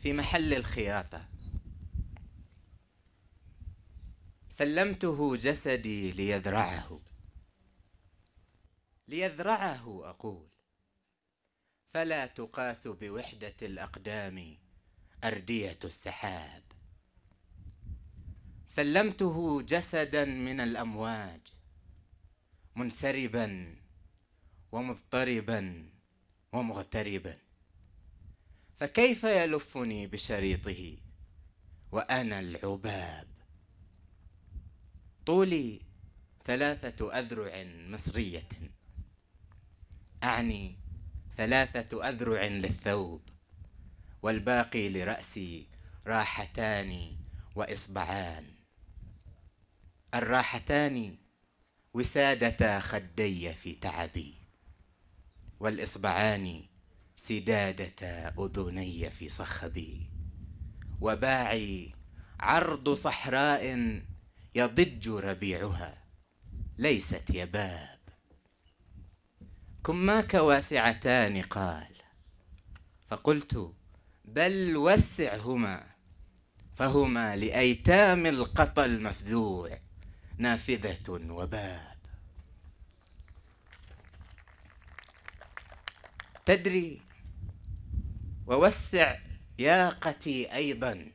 في محل الخياطة سلمته جسدي ليذرعه ليذرعه أقول فلا تقاس بوحدة الأقدام أردية السحاب سلمته جسدا من الأمواج منسربا ومضطربا ومغتربا فكيف يلفني بشريطه وأنا العباب طولي ثلاثة أذرع مصرية أعني ثلاثة أذرع للثوب والباقي لرأسي راحتان وإصبعان الراحتان وسادة خدي في تعبي والإصبعان سدادة أذني في صخبي وباعي عرض صحراء يضج ربيعها ليست يباب كماك واسعتان قال فقلت بل وسعهما فهما لأيتام القطى المفزوع نافذة وباب تدري ووسع ياقتي أيضا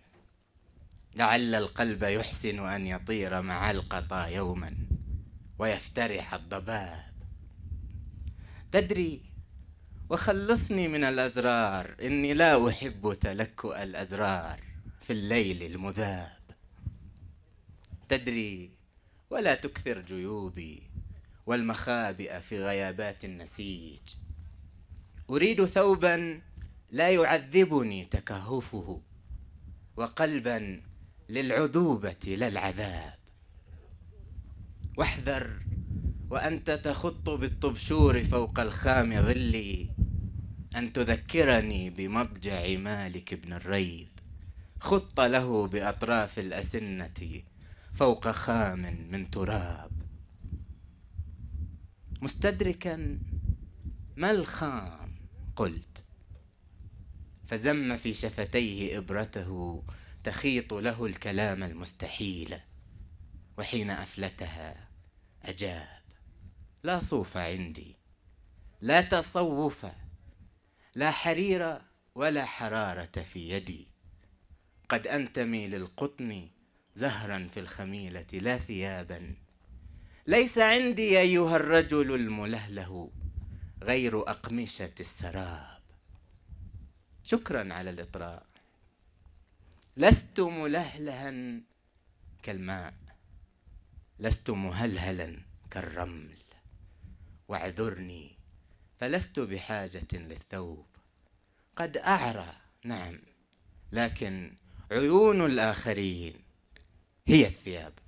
لعل القلب يحسن أن يطير مع القطا يوما ويفترح الضباب تدري وخلصني من الأزرار إني لا أحب تلكؤ الأزرار في الليل المذاب تدري ولا تكثر جيوبي والمخابئ في غيابات النسيج أريد ثوبا لا يعذبني تكهفه وقلبا للعذوبة لا العذاب واحذر وأنت تخط بالطبشور فوق الخام ظلي أن تذكرني بمضجع مالك بن الريب خط له بأطراف الأسنة فوق خام من تراب مستدركا ما الخام قلت فزم في شفتيه إبرته تخيط له الكلام المستحيل وحين أفلتها أجاب لا صوف عندي لا تصوف لا حرير ولا حرارة في يدي قد أنتمي للقطن زهرا في الخميلة لا ثيابا ليس عندي أيها الرجل الملهله غير أقمشة السراب شكرا على الإطراء لست ملهلها كالماء لست مهلهلا كالرمل واعذرني فلست بحاجة للثوب قد أعرى نعم لكن عيون الآخرين هي الثياب